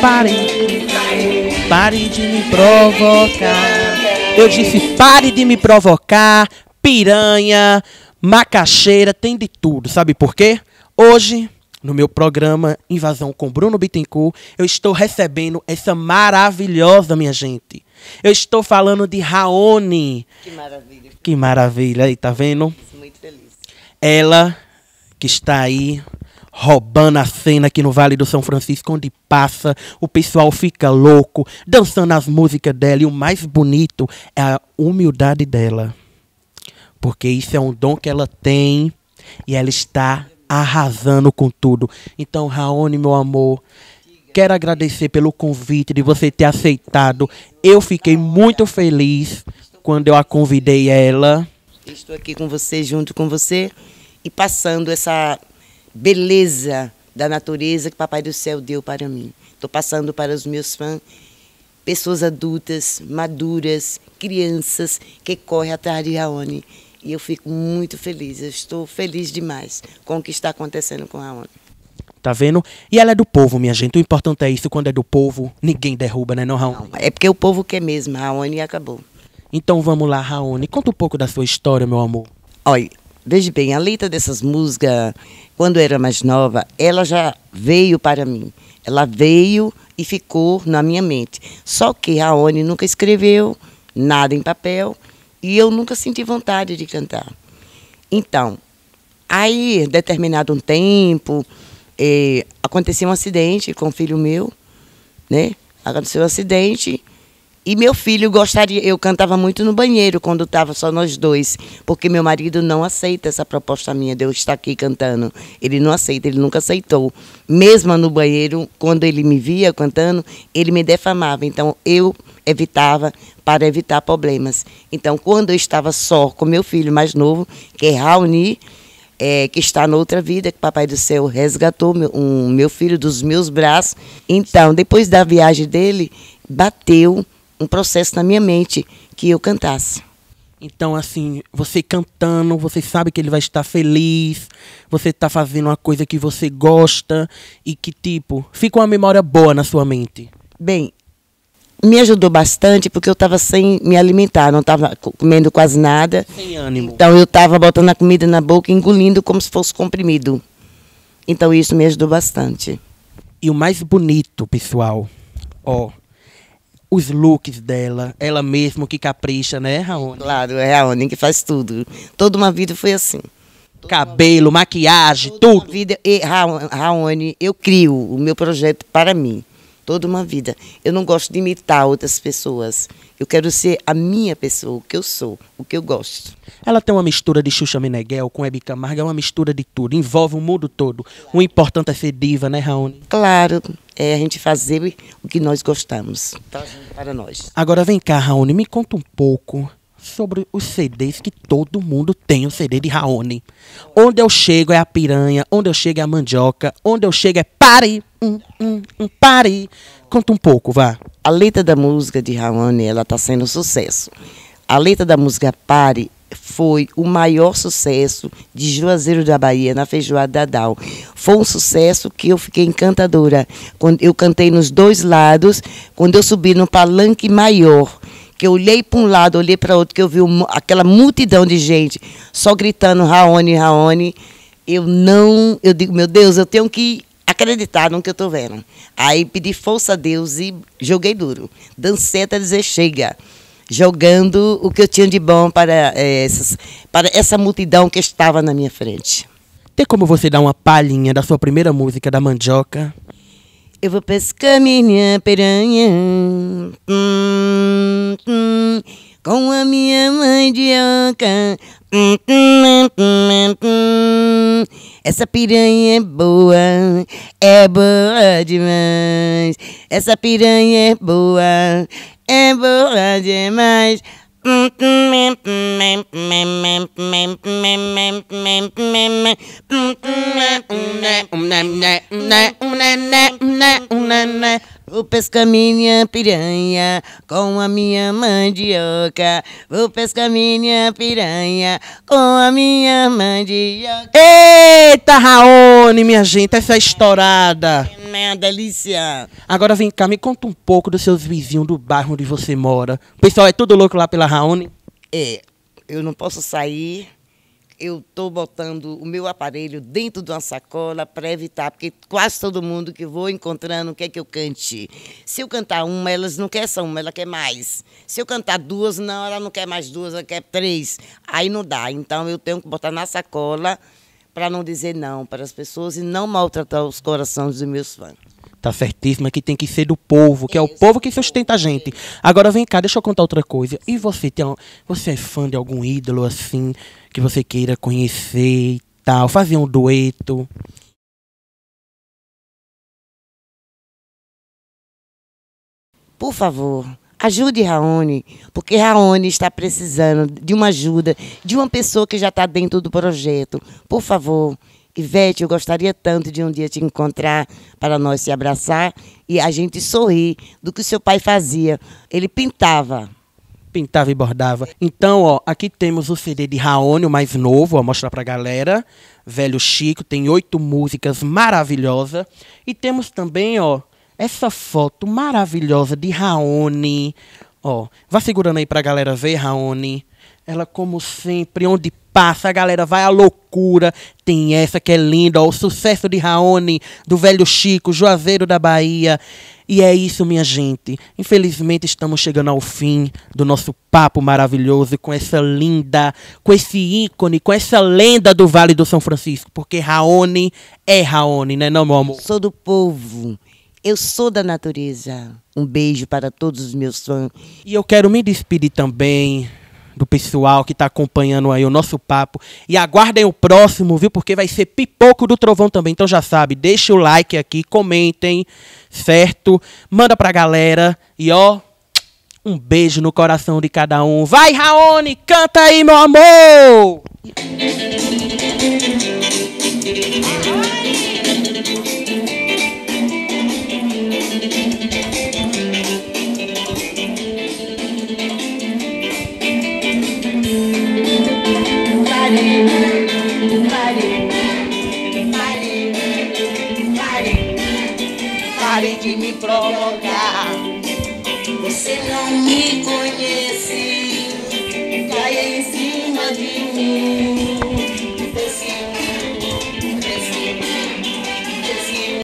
Pare, pare de me provocar. Eu disse pare de me provocar, piranha, macaxeira, tem de tudo. Sabe por quê? Hoje, no meu programa Invasão com Bruno Bittencourt, eu estou recebendo essa maravilhosa, minha gente. Eu estou falando de Raoni. Que maravilha. Que maravilha, aí, tá vendo? Muito feliz. Ela que está aí roubando a cena aqui no Vale do São Francisco, onde passa, o pessoal fica louco, dançando as músicas dela. E o mais bonito é a humildade dela. Porque isso é um dom que ela tem e ela está arrasando com tudo. Então, Raoni, meu amor, quero agradecer pelo convite de você ter aceitado. Eu fiquei muito feliz quando eu a convidei ela. Estou aqui com você, junto com você, e passando essa beleza da natureza que Papai do Céu deu para mim. Estou passando para os meus fãs, pessoas adultas, maduras, crianças que correm atrás de Raoni. E eu fico muito feliz, eu estou feliz demais com o que está acontecendo com Raoni. Tá vendo? E ela é do povo, minha gente. O importante é isso, quando é do povo, ninguém derruba, né, não, Raoni? Não, é porque o povo quer mesmo, Raoni acabou. Então vamos lá, Raoni. Conta um pouco da sua história, meu amor. Olha, Veja bem, a letra dessas músicas, quando eu era mais nova, ela já veio para mim. Ela veio e ficou na minha mente. Só que a Oni nunca escreveu nada em papel e eu nunca senti vontade de cantar. Então, aí, determinado um tempo, eh, aconteceu um acidente com o um filho meu, né? Aconteceu um acidente e meu filho gostaria, eu cantava muito no banheiro quando estava só nós dois, porque meu marido não aceita essa proposta minha de eu estar aqui cantando. Ele não aceita, ele nunca aceitou. Mesmo no banheiro, quando ele me via cantando, ele me defamava. Então eu evitava para evitar problemas. Então quando eu estava só com meu filho mais novo, que é Raoni, é, que está noutra vida, que Papai do Céu resgatou meu, um, meu filho dos meus braços. Então, depois da viagem dele, bateu um processo na minha mente que eu cantasse. Então, assim, você cantando, você sabe que ele vai estar feliz, você está fazendo uma coisa que você gosta e que, tipo, fica uma memória boa na sua mente. Bem, me ajudou bastante porque eu estava sem me alimentar, não estava comendo quase nada. Sem ânimo. Então, eu estava botando a comida na boca, engolindo como se fosse comprimido. Então, isso me ajudou bastante. E o mais bonito, pessoal, ó. Oh os looks dela, ela mesmo que capricha, né, Raoni? Claro, é a Raoni que faz tudo. Toda uma vida foi assim. Toda Cabelo, vida, maquiagem, tudo. Uma vida, e Raoni, eu crio o meu projeto para mim. Toda uma vida. Eu não gosto de imitar outras pessoas. Eu quero ser a minha pessoa, o que eu sou, o que eu gosto. Ela tem uma mistura de Xuxa Meneghel com Hebe Camargo, é uma mistura de tudo, envolve o mundo todo. O importante é ser diva, né, Raoni? Claro, é a gente fazer o que nós gostamos, para nós. Agora vem cá, Raoni, me conta um pouco sobre os CDs que todo mundo tem, o CD de Raoni. Onde eu chego é a piranha, onde eu chego é a mandioca, onde eu chego é pare, um, um, um, pare. Conta um pouco, vá. A letra da música de Raoni, ela está sendo um sucesso. A letra da música Pare foi o maior sucesso de Juazeiro da Bahia, na Feijoada da Dal. Foi um sucesso que eu fiquei encantadora. Quando eu cantei nos dois lados, quando eu subi no palanque maior, que eu olhei para um lado, olhei para outro, que eu vi um, aquela multidão de gente só gritando Raoni, Raoni, eu não, eu digo, meu Deus, eu tenho que acreditar no que eu estou vendo. Aí pedi força a Deus e joguei duro. Dancei até dizer chega jogando o que eu tinha de bom para, eh, essas, para essa multidão que estava na minha frente. Tem como você dar uma palhinha da sua primeira música, da Mandioca? Eu vou pescar minha piranha hum, hum, com a minha mandioca. Hum, hum, hum, hum, Essa piranha é boa, é boa demais. Essa piranha é boa, é boa demais. Vou pescar minha piranha com a minha mandioca. Vou pescar minha piranha com a minha mandioca. Eita, Raoni, minha gente, essa é estourada. É delícia. Agora vem cá, me conta um pouco dos seus vizinhos do bairro onde você mora. pessoal é tudo louco lá pela Raoni? É, eu não posso sair eu estou botando o meu aparelho dentro de uma sacola para evitar, porque quase todo mundo que vou encontrando quer que eu cante. Se eu cantar uma, elas não querem só uma, ela quer mais. Se eu cantar duas, não, ela não quer mais duas, ela quer três. Aí não dá. Então eu tenho que botar na sacola para não dizer não para as pessoas e não maltratar os corações dos meus fãs tá certíssima, que tem que ser do povo, que Isso. é o povo que sustenta a gente. Agora vem cá, deixa eu contar outra coisa. E você tem, você é fã de algum ídolo assim que você queira conhecer e tal, fazer um dueto? Por favor, ajude Raoni, porque Raoni está precisando de uma ajuda, de uma pessoa que já está dentro do projeto. Por favor, Ivete, eu gostaria tanto de um dia te encontrar para nós se abraçar e a gente sorrir do que o seu pai fazia. Ele pintava. Pintava e bordava. Então, ó, aqui temos o CD de Raoni, o mais novo, vou mostrar pra galera. Velho Chico, tem oito músicas maravilhosas. E temos também, ó, essa foto maravilhosa de Raoni. Ó, vá segurando aí pra galera ver, Raoni. Ela, como sempre, onde passa, a galera vai à loucura. Tem essa que é linda, ó, o sucesso de Raoni, do velho Chico, Juazeiro da Bahia. E é isso, minha gente. Infelizmente estamos chegando ao fim do nosso papo maravilhoso com essa linda, com esse ícone, com essa lenda do Vale do São Francisco, porque Raoni é Raoni, né, não, meu amor? Sou do povo. Eu sou da natureza. Um beijo para todos os meus fãs. E eu quero me despedir também do pessoal que está acompanhando aí o nosso papo. E aguardem o próximo, viu? Porque vai ser pipoco do trovão também. Então já sabe, deixa o like aqui, comentem, certo? Manda pra galera e ó, um beijo no coração de cada um. Vai, Raoni, canta aí, meu amor! Ai. Pare de me provocar. Você não me conhece. Caia em cima de mim.